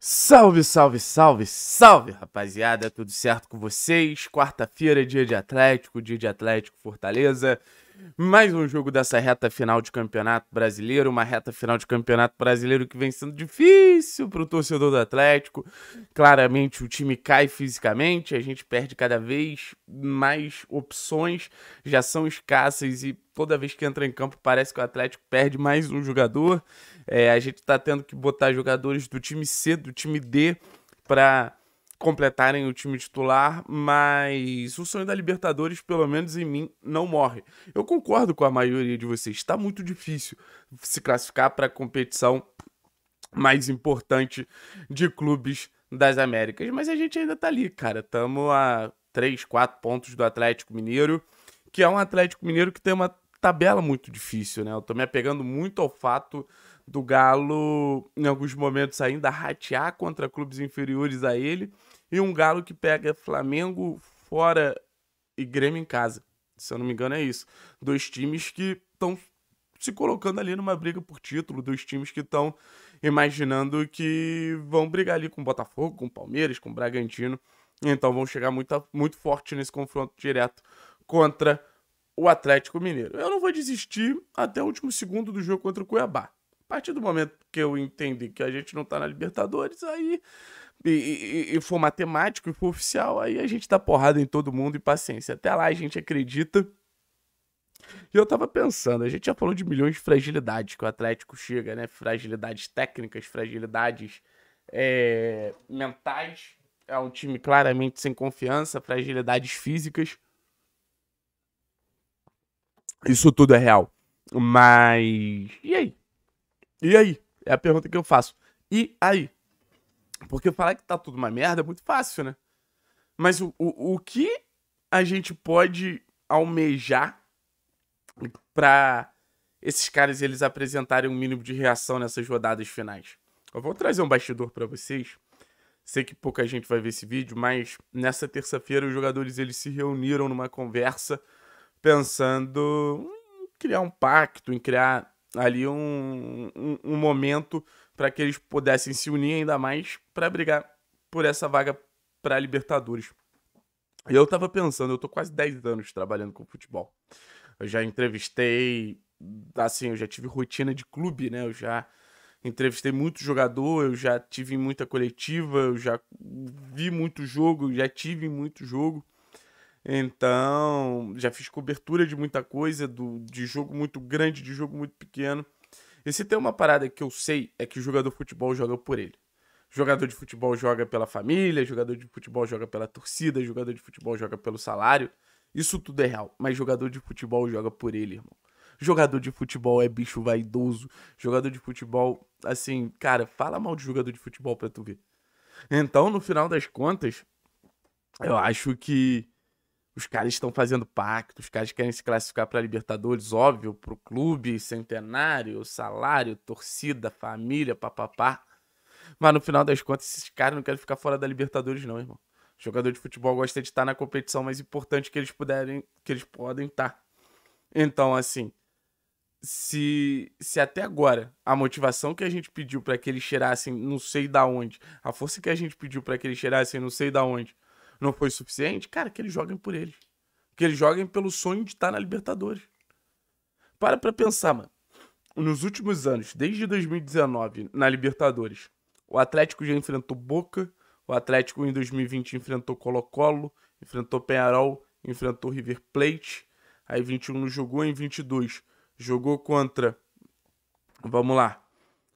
Salve, salve, salve, salve, rapaziada, tudo certo com vocês? Quarta-feira, dia de Atlético, dia de Atlético Fortaleza. Mais um jogo dessa reta final de campeonato brasileiro, uma reta final de campeonato brasileiro que vem sendo difícil para o torcedor do Atlético. Claramente o time cai fisicamente, a gente perde cada vez mais opções, já são escassas e toda vez que entra em campo parece que o Atlético perde mais um jogador. É, a gente está tendo que botar jogadores do time C, do time D, para completarem o time titular, mas o sonho da Libertadores, pelo menos em mim, não morre. Eu concordo com a maioria de vocês, está muito difícil se classificar para a competição mais importante de clubes das Américas, mas a gente ainda está ali, cara. Estamos a 3, 4 pontos do Atlético Mineiro, que é um Atlético Mineiro que tem uma tabela muito difícil, né? Eu estou me apegando muito ao fato do Galo, em alguns momentos ainda, ratear contra clubes inferiores a ele. E um Galo que pega Flamengo fora e Grêmio em casa. Se eu não me engano, é isso. Dois times que estão se colocando ali numa briga por título, dois times que estão imaginando que vão brigar ali com o Botafogo, com o Palmeiras, com o Bragantino. Então vão chegar muito, muito forte nesse confronto direto contra o Atlético Mineiro. Eu não vou desistir até o último segundo do jogo contra o Cuiabá. A partir do momento que eu entendi que a gente não tá na Libertadores, aí. E, e, e for matemático e for oficial, aí a gente dá porrada em todo mundo e paciência. Até lá a gente acredita. E eu tava pensando, a gente já falou de milhões de fragilidades que o Atlético chega, né? Fragilidades técnicas, fragilidades é, mentais. É um time claramente sem confiança, fragilidades físicas. Isso tudo é real. Mas. E aí? E aí? É a pergunta que eu faço. E aí? Porque falar que tá tudo uma merda é muito fácil, né? Mas o, o, o que a gente pode almejar pra esses caras eles apresentarem um mínimo de reação nessas rodadas finais? Eu vou trazer um bastidor para vocês. Sei que pouca gente vai ver esse vídeo, mas nessa terça-feira os jogadores eles se reuniram numa conversa pensando em criar um pacto, em criar ali um, um, um momento para que eles pudessem se unir ainda mais para brigar por essa vaga para Libertadores. E eu tava pensando, eu tô quase 10 anos trabalhando com futebol. Eu já entrevistei, assim, eu já tive rotina de clube, né? Eu já entrevistei muito jogador, eu já tive muita coletiva, eu já vi muito jogo, já tive muito jogo. Então, já fiz cobertura de muita coisa, do, de jogo muito grande, de jogo muito pequeno. E se tem uma parada que eu sei é que jogador de futebol joga por ele. Jogador de futebol joga pela família, jogador de futebol joga pela torcida, jogador de futebol joga pelo salário. Isso tudo é real, mas jogador de futebol joga por ele, irmão. Jogador de futebol é bicho vaidoso. Jogador de futebol, assim, cara, fala mal de jogador de futebol pra tu ver. Então, no final das contas, eu acho que os caras estão fazendo pacto, os caras querem se classificar para Libertadores, óbvio, para o clube, centenário, salário, torcida, família, papapá. Mas no final das contas, esses caras não querem ficar fora da Libertadores, não, irmão. O jogador de futebol gosta de estar tá na competição mais importante que eles puderem, que eles podem estar. Tá. Então, assim, se, se até agora a motivação que a gente pediu para que eles cheirassem não sei da onde, a força que a gente pediu para que eles cheirassem não sei da onde, não foi suficiente, cara, que eles joguem por eles. Que eles joguem pelo sonho de estar na Libertadores. Para pra pensar, mano. Nos últimos anos, desde 2019, na Libertadores, o Atlético já enfrentou Boca, o Atlético em 2020 enfrentou Colo-Colo, enfrentou Penharol, enfrentou River Plate. Aí 21 jogou, em 22 jogou contra. Vamos lá.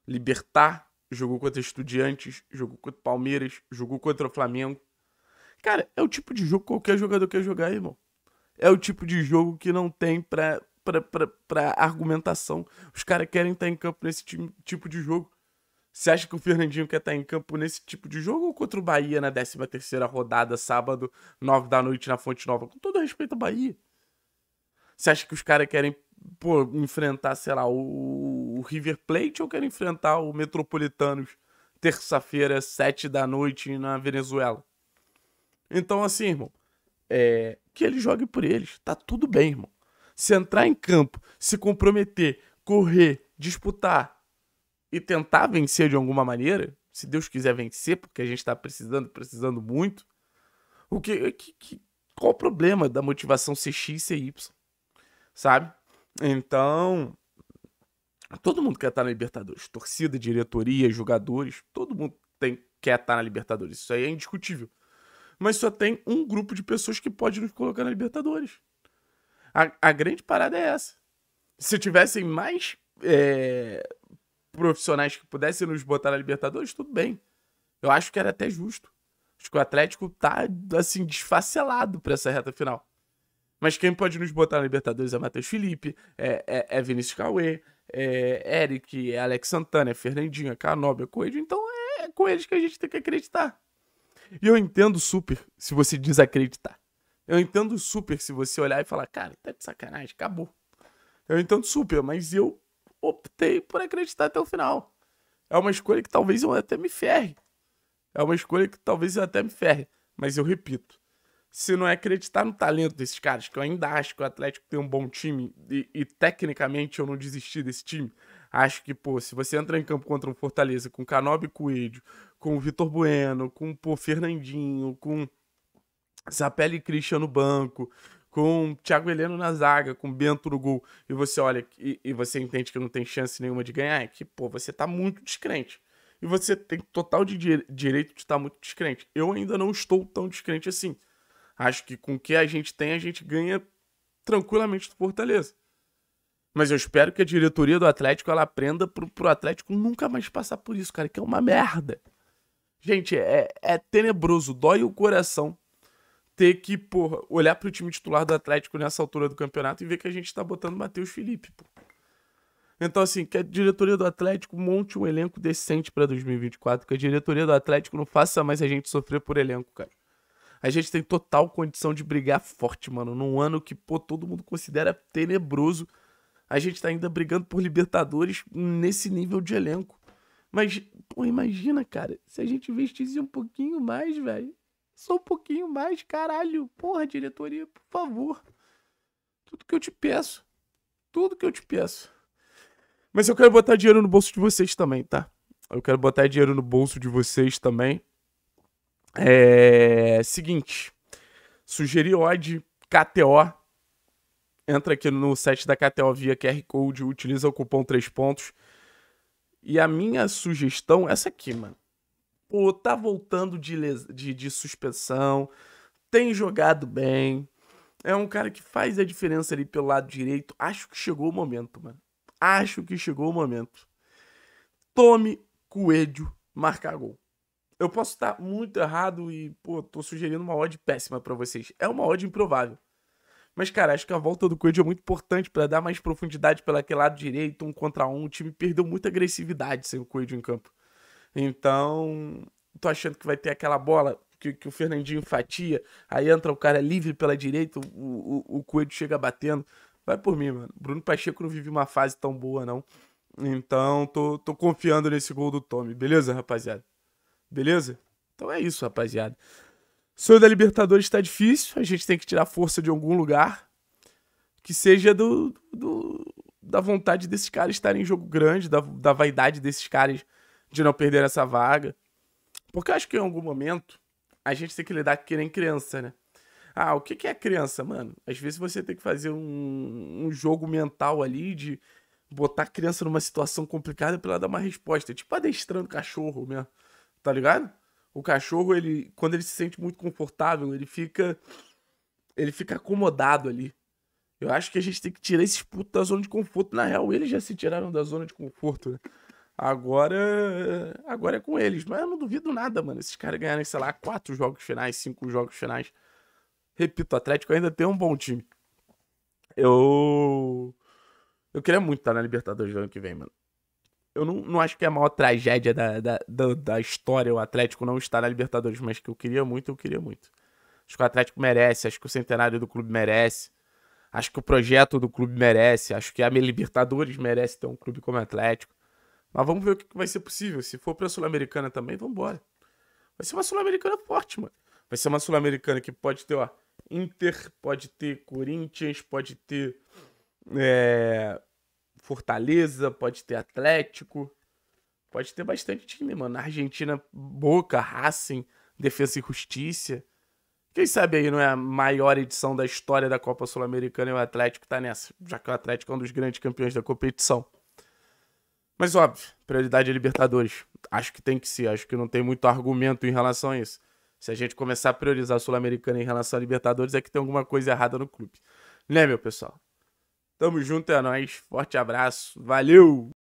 Libertar, jogou contra Estudiantes, jogou contra Palmeiras, jogou contra o Flamengo. Cara, é o tipo de jogo que qualquer jogador quer jogar, irmão. É o tipo de jogo que não tem pra, pra, pra, pra argumentação. Os caras querem estar em campo nesse tipo de jogo. Você acha que o Fernandinho quer estar em campo nesse tipo de jogo ou contra o Bahia na 13ª rodada, sábado, 9 da noite na Fonte Nova? Com todo respeito ao Bahia. Você acha que os caras querem pô, enfrentar, sei lá, o, o River Plate ou querem enfrentar o Metropolitanos terça-feira, 7 da noite na Venezuela? Então, assim, irmão, é, que ele jogue por eles. Tá tudo bem, irmão. Se entrar em campo, se comprometer, correr, disputar e tentar vencer de alguma maneira, se Deus quiser vencer, porque a gente tá precisando, precisando muito, o que, é que, que qual o problema da motivação ser X e ser Y? Sabe? Então, todo mundo quer estar tá na Libertadores. Torcida, diretoria, jogadores, todo mundo tem, quer estar tá na Libertadores. Isso aí é indiscutível mas só tem um grupo de pessoas que pode nos colocar na Libertadores. A, a grande parada é essa. Se tivessem mais é, profissionais que pudessem nos botar na Libertadores, tudo bem. Eu acho que era até justo. Acho que o Atlético tá, assim, desfacelado para essa reta final. Mas quem pode nos botar na Libertadores é Matheus Felipe, é, é, é Vinícius Cauê, é Eric, é Alex Santana, é Fernandinho, é Canóbio, é Coelho. Então é com eles que a gente tem que acreditar. E eu entendo super se você desacreditar. Eu entendo super se você olhar e falar, cara, tá de sacanagem, acabou. Eu entendo super, mas eu optei por acreditar até o final. É uma escolha que talvez eu até me ferre. É uma escolha que talvez eu até me ferre. Mas eu repito, se não é acreditar no talento desses caras, que eu ainda acho que o Atlético tem um bom time e, e tecnicamente eu não desisti desse time, Acho que, pô, se você entrar em campo contra um Fortaleza com Canobi Coelho, com o Vitor Bueno, com o Fernandinho, com Zapelli e Christian no banco, com Thiago Heleno na zaga, com Bento no gol, e você olha e, e, você entende que não tem chance nenhuma de ganhar, é que, pô, você tá muito descrente. E você tem total de direito de estar tá muito descrente. Eu ainda não estou tão descrente assim. Acho que com o que a gente tem, a gente ganha tranquilamente do Fortaleza. Mas eu espero que a diretoria do Atlético ela aprenda pro, pro Atlético nunca mais passar por isso, cara, que é uma merda. Gente, é, é tenebroso, dói o coração ter que, porra, olhar pro time titular do Atlético nessa altura do campeonato e ver que a gente tá botando Matheus Felipe, pô. Então, assim, que a diretoria do Atlético monte um elenco decente para 2024, que a diretoria do Atlético não faça mais a gente sofrer por elenco, cara. A gente tem total condição de brigar forte, mano, num ano que, pô, todo mundo considera tenebroso a gente tá ainda brigando por Libertadores nesse nível de elenco. Mas, pô, imagina, cara, se a gente investisse um pouquinho mais, velho. Só um pouquinho mais, caralho. Porra, diretoria, por favor. Tudo que eu te peço. Tudo que eu te peço. Mas eu quero botar dinheiro no bolso de vocês também, tá? Eu quero botar dinheiro no bolso de vocês também. É. Seguinte. Sugeri odd, KTO, entra aqui no site da KTO via QR Code, utiliza o cupom 3 pontos. E a minha sugestão é essa aqui, mano. Pô, tá voltando de, de, de suspensão, tem jogado bem, é um cara que faz a diferença ali pelo lado direito. Acho que chegou o momento, mano. Acho que chegou o momento. Tome Coelho marcar gol. Eu posso estar muito errado e, pô, tô sugerindo uma odd péssima para vocês. É uma odd improvável. Mas, cara, acho que a volta do Coelho é muito importante para dar mais profundidade pelo aquele lado direito, um contra um. O time perdeu muita agressividade sem o Coelho em campo. Então, tô achando que vai ter aquela bola que, que, o Fernandinho fatia, aí entra o cara livre pela direita, o, o, o Coelho chega batendo. Vai por mim, mano. Bruno Pacheco não vive uma fase tão boa, não. Então, tô, tô confiando nesse gol do Tommy. Beleza, rapaziada? Beleza? Então é isso, rapaziada. Sonho da Libertadores está difícil, a gente tem que tirar força de algum lugar que seja do, do da vontade desses caras estarem em jogo grande, da, da vaidade desses caras de não perder essa vaga. Porque eu acho que em algum momento a gente tem que lidar com que nem criança, né? Ah, o que, que é criança, mano? Às vezes você tem que fazer um, um jogo mental ali de botar a criança numa situação complicada pra ela dar uma resposta. Tipo adestrando cachorro mesmo, tá ligado? O cachorro, ele, quando ele se sente muito confortável, ele fica. Ele fica acomodado ali. Eu acho que a gente tem que tirar esses putos da zona de conforto. Na real, eles já se tiraram da zona de conforto, né? Agora. Agora é com eles. Mas eu não duvido nada, mano. Esses caras ganharem, sei lá, quatro jogos finais, cinco jogos finais. Repito, o Atlético ainda tem um bom time. Eu. Eu queria muito estar na Libertadores do ano que vem, mano eu não, não acho que é a maior tragédia da, da, da, da, história o Atlético não estar na Libertadores, mas que eu queria muito, eu queria muito. Acho que o Atlético merece, acho que o centenário do clube merece, acho que o projeto do clube merece, acho que a Libertadores merece ter um clube como o Atlético. Mas vamos ver o que vai ser possível. Se for pra Sul-Americana também, vambora. Vai ser uma Sul-Americana forte, mano. Vai ser uma Sul-Americana que pode ter, ó, Inter, pode ter Corinthians, pode ter. É Fortaleza, pode ter Atlético, pode ter bastante time, mano. Argentina, Boca, Racing, Defesa e Justiça. Quem sabe aí não é a maior edição da história da Copa Sul-Americana e o Atlético tá nessa, já que o Atlético é um dos grandes campeões da competição. Mas óbvio, prioridade é Libertadores. Acho que tem que ser, acho que não tem muito argumento em relação a isso. Se a gente começar a priorizar a Sul-Americana em relação a Libertadores, é que tem alguma coisa errada no clube. Né, meu pessoal? Tamo junto, é nóis. Forte abraço. Valeu!